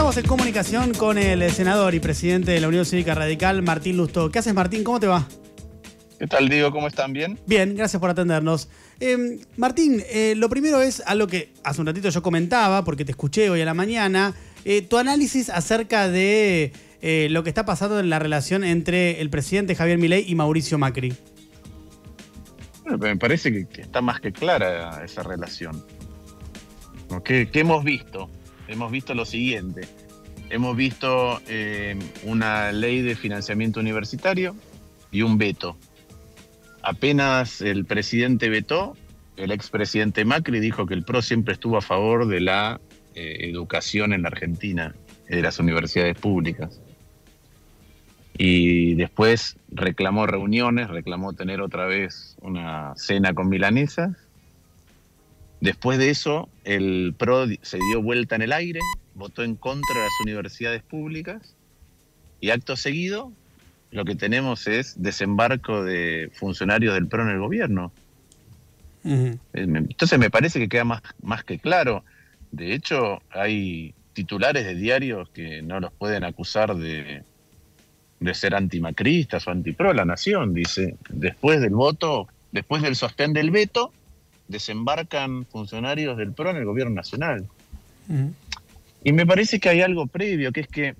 estamos en comunicación con el senador y presidente de la Unión Cívica Radical, Martín Lusto. ¿Qué haces, Martín? ¿Cómo te va? ¿Qué tal, Diego? ¿Cómo están? ¿Bien? Bien, gracias por atendernos. Eh, Martín, eh, lo primero es algo que hace un ratito yo comentaba, porque te escuché hoy a la mañana, eh, tu análisis acerca de lo que está pasando en la relación entre el presidente Javier Milei y Mauricio Macri. me parece que, está más que clara esa relación. ¿Qué, ¿Qué hemos visto? hemos visto lo siguiente. Hemos visto eh, una ley de financiamiento universitario y un veto. Apenas el presidente vetó, el expresidente Macri dijo que el PRO siempre estuvo a favor de la eh, educación en la Argentina, de las universidades públicas. Y después reclamó reuniones, reclamó tener otra vez una cena con milanesas Después de eso, el PRO se dio vuelta en el aire, votó en contra de las universidades públicas y acto seguido lo que tenemos es desembarco de funcionarios del PRO en el gobierno. Eh, entonces me parece que queda más, más que claro. De hecho, hay titulares de diarios que no los pueden acusar de, de ser antimacristas o antipro. La Nación dice, después del voto, después del sostén del veto, desembarcan funcionarios del PRO en el gobierno nacional. Y me parece que hay algo previo, que es que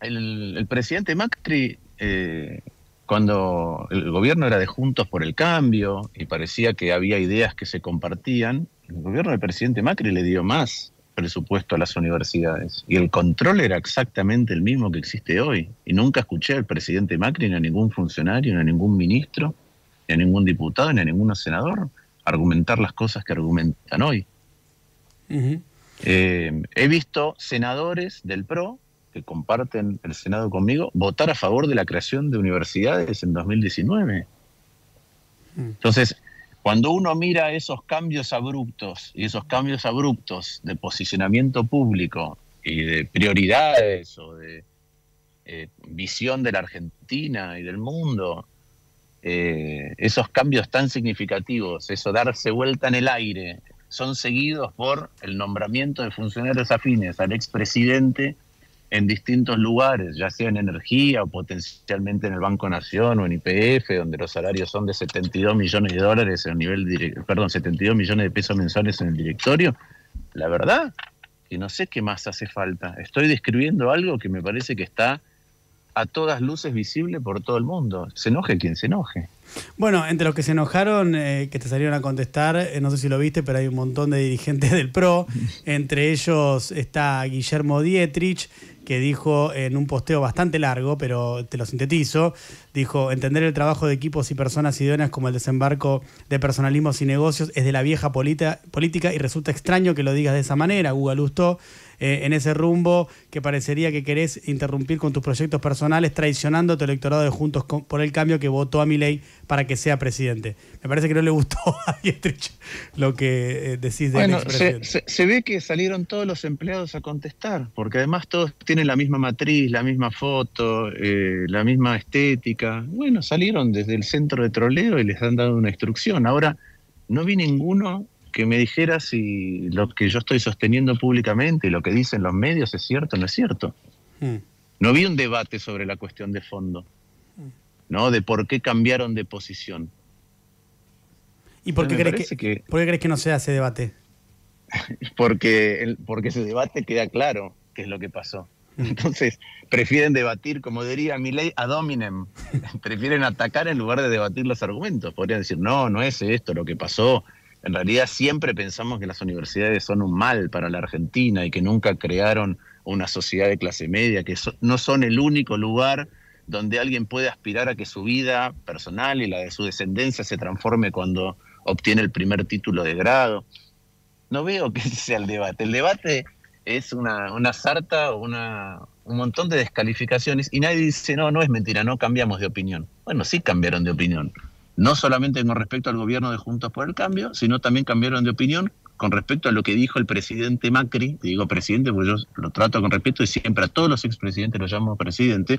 el, presidente Macri, eh, cuando el gobierno era de Juntos por el Cambio y parecía que había ideas que se compartían, el gobierno del presidente Macri le dio más presupuesto a las universidades. Y el control era exactamente el mismo que existe hoy. Y nunca escuché al presidente Macri, ni a ningún funcionario, ni a ningún ministro, ni a ningún diputado, ni a ningún senador argumentar las cosas que argumentan hoy. Eh, he visto senadores del PRO que comparten el Senado conmigo votar a favor de la creación de universidades en 2019. Mm. Entonces, cuando uno mira esos cambios abruptos y esos cambios abruptos de posicionamiento público y de prioridades o de eh, visión de la Argentina y del mundo, eh, esos cambios tan significativos, eso darse vuelta en el aire, son seguidos por el nombramiento de funcionarios afines al expresidente en distintos lugares, ya sea en energía o potencialmente en el Banco Nación o en IPF, donde los salarios son de 72 millones de dólares en nivel perdón, 72 millones de pesos mensuales en el directorio. La verdad que no sé qué más hace falta. Estoy describiendo algo que me parece que está a todas luces visible por todo el mundo. Se enoje quien se enoje. Bueno, entre los que se enojaron, eh, que te salieron a contestar, eh, no sé si lo viste, pero hay un montón de dirigentes del PRO. Entre ellos está Guillermo Dietrich, que dijo en un posteo bastante largo, pero te lo sintetizo, dijo, entender el trabajo de equipos y personas idóneas como el desembarco de personalismos y negocios es de la vieja política y resulta extraño que lo digas de esa manera, Hugo eh, en ese rumbo que parecería que querés interrumpir con tus proyectos personales, traicionando a tu electorado de Juntos por el Cambio que votó a ley para que sea presidente. Me parece que no le gustó a Dietrich lo que eh, decís de bueno, se, ve que salieron todos los empleados a contestar, porque además todos tienen la misma matriz, la misma foto, eh, la misma estética. Bueno, salieron desde el centro de troleo y les han dado una instrucción. Ahora, no vi ninguno que me dijera si lo que yo estoy sosteniendo públicamente y lo que dicen los medios es cierto o no es cierto. Hmm. No vi un debate sobre la cuestión de fondo, hmm. ¿no? De por qué cambiaron de posición. ¿Y por qué, crees que, por crees que no se hace debate? porque, porque ese debate queda claro qué es lo que pasó. Hmm. Entonces, prefieren debatir, como diría ley, ad hominem. prefieren atacar en lugar de debatir los argumentos. Podrían decir, no, no es esto lo que pasó, en realidad siempre pensamos que las universidades son un mal para la Argentina y que nunca crearon una sociedad de clase media, que no son el único lugar donde alguien puede aspirar a que su vida personal y la de su descendencia se transforme cuando obtiene el primer título de grado. No veo que ese sea el debate. El debate es una, sarta una, un montón de descalificaciones y nadie dice, no, no es mentira, no cambiamos de opinión. Bueno, sí cambiaron de opinión no solamente con respecto al gobierno de Juntos por el Cambio, sino también cambiaron de opinión con respecto a lo que dijo el presidente Macri, digo presidente porque yo lo trato con respeto y siempre a todos los expresidentes lo llamo presidente,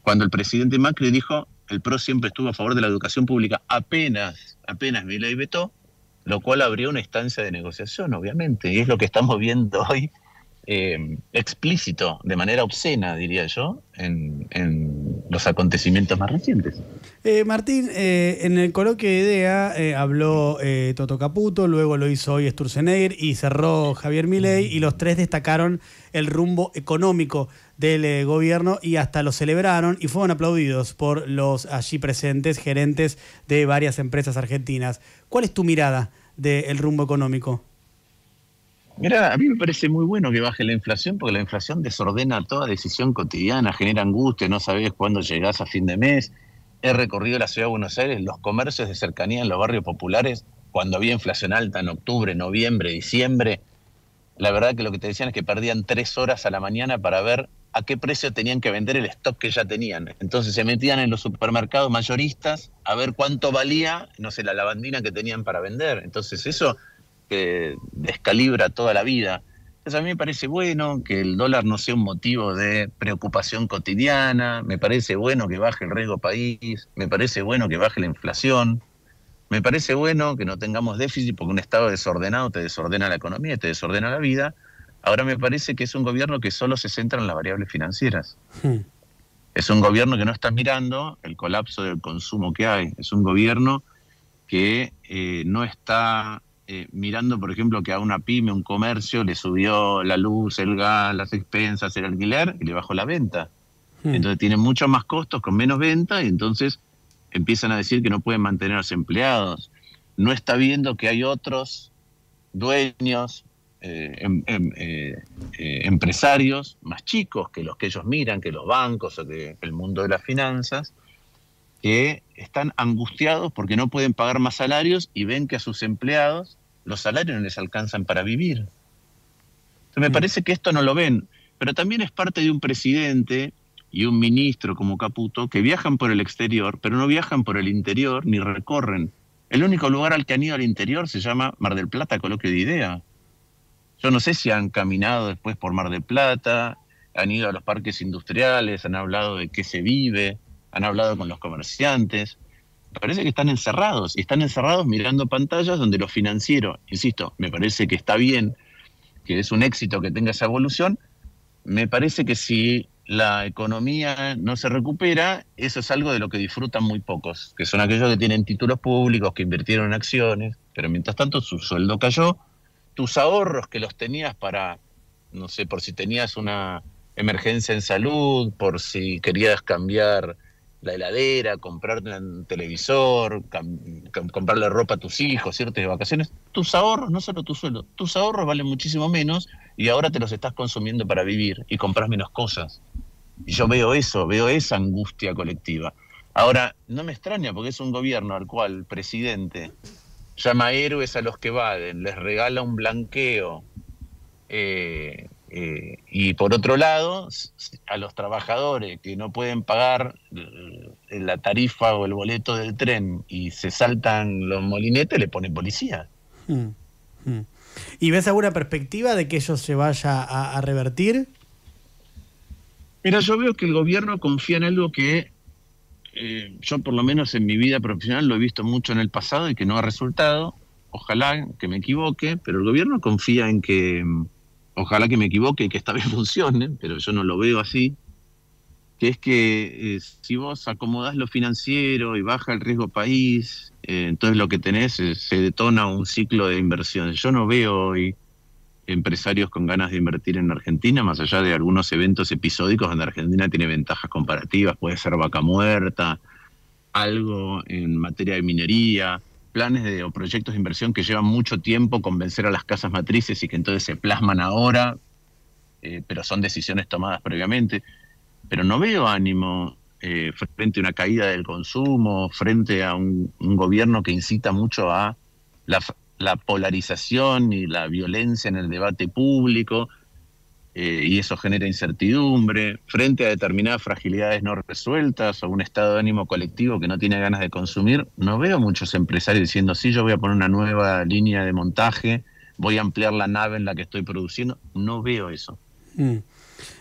cuando el presidente Macri dijo, el PRO siempre estuvo a favor de la educación pública, apenas, apenas Milei vetó, lo cual abrió una instancia de negociación, obviamente, y es lo que estamos viendo hoy eh, explícito, de manera obscena, diría yo, en, los acontecimientos más recientes. Eh, Martín, eh, en el coloquio de IDEA habló Toto Caputo, luego lo hizo hoy Sturzenegger y cerró Javier Milei y los tres destacaron el rumbo económico del gobierno y hasta lo celebraron y fueron aplaudidos por los allí presentes gerentes de varias empresas argentinas. ¿Cuál es tu mirada del rumbo económico? Mira, a mí me parece muy bueno que baje la inflación porque la inflación desordena toda decisión cotidiana, genera angustia, no sabes cuándo llegás a fin de mes. He recorrido la ciudad de Buenos Aires, los comercios de cercanía en los barrios populares, cuando había inflación alta en octubre, noviembre, diciembre, la verdad que lo que te decían es que perdían tres horas a la mañana para ver a qué precio tenían que vender el stock que ya tenían. Entonces se metían en los supermercados mayoristas a ver cuánto valía, no sé, la lavandina que tenían para vender. Entonces eso que descalibra toda la vida. Entonces a mí me parece bueno que el dólar no sea un motivo de preocupación cotidiana, me parece bueno que baje el riesgo país, me parece bueno que baje la inflación, me parece bueno que no tengamos déficit porque un Estado desordenado te desordena la economía, te desordena la vida. Ahora me parece que es un gobierno que solo se centra en las variables financieras. Hmm. Es un gobierno que no está mirando el colapso del consumo que hay. Es un gobierno que eh, no está eh, mirando, por ejemplo, que a una pyme, un comercio, le subió la luz, el gas, las expensas, el alquiler y le bajó la venta. Hmm. Entonces tienen muchos más costos con menos venta y entonces empiezan a decir que no pueden mantenerse empleados. No está viendo que hay otros dueños, eh, em, em, eh, empresarios más chicos que los que ellos miran, que los bancos o que el mundo de las finanzas, que están angustiados porque no pueden pagar más salarios y ven que a sus empleados los salarios no les alcanzan para vivir. me mm. parece que esto no lo ven, pero también es parte de un presidente y un ministro como Caputo que viajan por el exterior, pero no viajan por el interior ni recorren. El único lugar al que han ido al interior se llama Mar del Plata, coloquio de idea. Yo no sé si han caminado después por Mar del Plata, han ido a los parques industriales, han hablado de qué se vive, han hablado con los comerciantes. Parece que están encerrados y están encerrados mirando pantallas donde lo financiero, insisto, me parece que está bien, que es un éxito que tenga esa evolución. Me parece que si la economía no se recupera, eso es algo de lo que disfrutan muy pocos, que son aquellos que tienen títulos públicos, que invirtieron en acciones, pero mientras tanto su sueldo cayó, tus ahorros que los tenías para, no sé, por si tenías una emergencia en salud, por si querías cambiar la heladera, comprar un televisor, comprarle ropa a tus hijos, irte de vacaciones, tus ahorros, no solo tu sueldo, tus ahorros valen muchísimo menos y ahora te los estás consumiendo para vivir y compras menos cosas. Y yo veo eso, veo esa angustia colectiva. Ahora, no me extraña porque es un gobierno al cual el presidente llama héroes a los que vaden, les regala un blanqueo, eh, eh, y por otro lado, a los trabajadores que no pueden pagar eh, la tarifa o el boleto del tren y se saltan los molinetes, le ponen policía. Mm, mm. ¿Y ves alguna perspectiva de que eso se vaya a, revertir? Mira, yo veo que el gobierno confía en algo que eh, yo por lo menos en mi vida profesional lo he visto mucho en el pasado y que no ha resultado. Ojalá que me equivoque, pero el gobierno confía en que mm, ojalá que me equivoque y que esta vez funcione, pero yo no lo veo así, que es que eh, si vos acomodás lo financiero y baja el riesgo país, eh, entonces lo que tenés eh, se detona un ciclo de inversión. Yo no veo hoy empresarios con ganas de invertir en Argentina, más allá de algunos eventos episódicos donde Argentina tiene ventajas comparativas, puede ser vaca muerta, algo en materia de minería, planes de, o proyectos de inversión que llevan mucho tiempo convencer a las casas matrices y que entonces se plasman ahora, eh, pero son decisiones tomadas previamente. Pero no veo ánimo eh, frente a una caída del consumo, frente a un, gobierno que incita mucho a la, polarización y la violencia en el debate público. Eh, y eso genera incertidumbre frente a determinadas fragilidades no resueltas o un estado de ánimo colectivo que no tiene ganas de consumir. No veo muchos empresarios diciendo, sí, yo voy a poner una nueva línea de montaje, voy a ampliar la nave en la que estoy produciendo. No veo eso. Mm.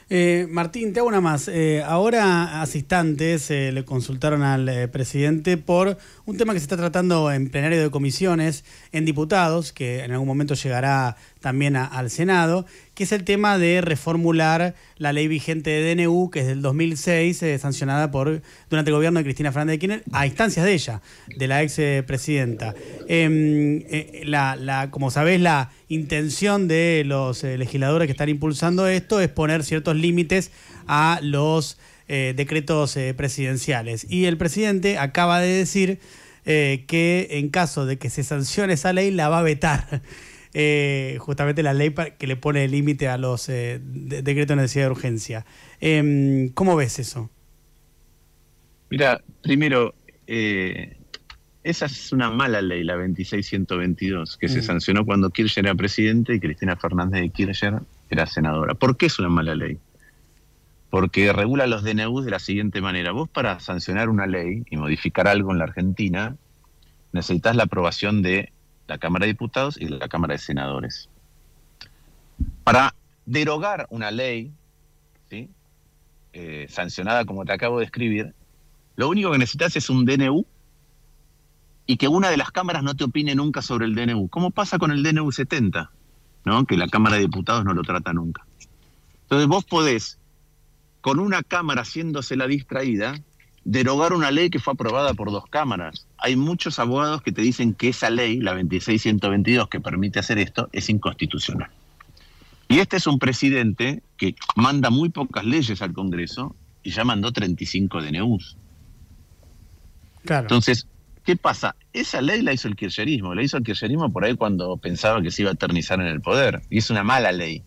Eh, Martín, te hago una más. Eh, ahora asistentes le consultaron al presidente por un tema que se está tratando en plenario de comisiones, en diputados, que en algún momento llegará también al Senado, que es el tema de reformular la ley vigente de DNU, que es del 2006, eh, sancionada por durante el gobierno de Cristina Fernández de Kirchner, a instancias de ella, de la ex presidenta. Em, eh, la, como sabés, la intención de los eh, legisladores que están impulsando esto es poner ciertos límites a los decretos presidenciales. Y el presidente acaba de decir... que en caso de que se sancione esa ley la va a vetar. Eh, justamente la ley que le pone límite a los eh, decretos de necesidad de urgencia. Em, ¿Cómo ves eso? Mira, primero, eh, esa es una mala ley, la 26122, que se mm. sancionó cuando Kirchner era presidente y Cristina Fernández de Kirchner era senadora. ¿Por qué es una mala ley? Porque regula los DNU de la siguiente manera. Vos para sancionar una ley y modificar algo en la Argentina, necesitas la aprobación de la Cámara de Diputados y la Cámara de Senadores. Para derogar una ley ¿sí? Eh, sancionada como te acabo de escribir, lo único que necesitas es un DNU y que una de las cámaras no te opine nunca sobre el DNU. ¿Cómo pasa con el DNU 70? ¿no? Que la Cámara de Diputados no lo trata nunca. Entonces vos podés, con una cámara haciéndose la distraída, derogar una ley que fue aprobada por dos cámaras hay muchos abogados que te dicen que esa ley, la 26122, que permite hacer esto, es inconstitucional. Y este es un presidente que manda muy pocas leyes al Congreso y ya mandó 35 DNUs. Neus. Entonces, ¿qué pasa? Esa ley la hizo el kirchnerismo, la hizo el kirchnerismo por ahí cuando pensaba que se iba a eternizar en el poder. Y es una mala ley.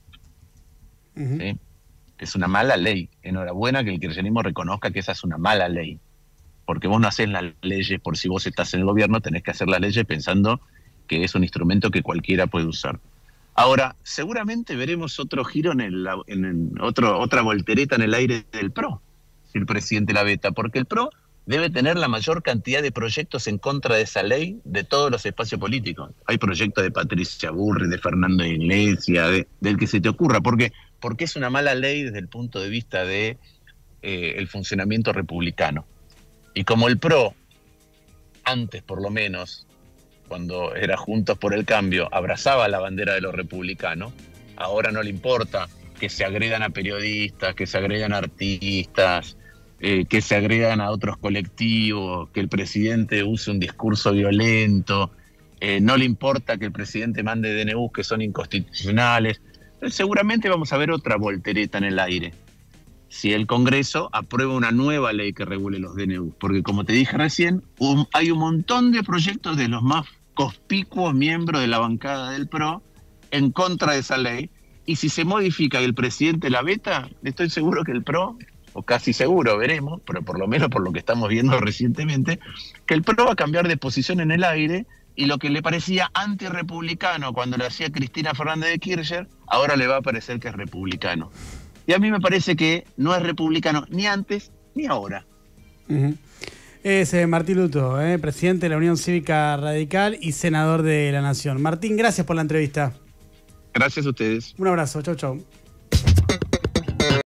Es una mala ley. Enhorabuena que el kirchnerismo reconozca que esa es una mala ley porque vos no haces las leyes por si vos estás en el gobierno, tenés que hacer las leyes pensando que es un instrumento que cualquiera puede usar. Ahora, seguramente veremos otro giro en, el, en otro, otra voltereta en el aire del PRO, si el presidente la veta, porque el PRO debe tener la mayor cantidad de proyectos en contra de esa ley de todos los espacios políticos. Hay proyectos de Patricia Burri, de Fernando Iglesias, del que se te ocurra, porque, porque es una mala ley desde el punto de vista de eh, el funcionamiento republicano. Y como el PRO, antes por lo menos, cuando era Juntos por el Cambio, abrazaba la bandera de los republicanos, ahora no le importa que se agregan a periodistas, que se agregan a artistas, eh, que se agregan a otros colectivos, que el presidente use un discurso violento, eh, no le importa que el presidente mande DNU que son inconstitucionales. seguramente vamos a ver otra voltereta en el aire si el Congreso aprueba una nueva ley que regule los DNU. Porque como te dije recién, hay un montón de proyectos de los más cospicuos miembros de la bancada del PRO en contra de esa ley. Y si se modifica el presidente la veta, estoy seguro que el PRO, o casi seguro, veremos, pero por lo menos por lo que estamos viendo recientemente, que el PRO va a cambiar de posición en el aire y lo que le parecía antirrepublicano cuando lo hacía Cristina Fernández de Kirchner, ahora le va a parecer que es republicano. Y a mí me parece que no es republicano ni antes ni ahora. Ese Es eh, Martín Luto, eh, presidente de la Unión Cívica Radical y senador de la Nación. Martín, gracias por la entrevista. Gracias a ustedes. Un abrazo, chau, chau.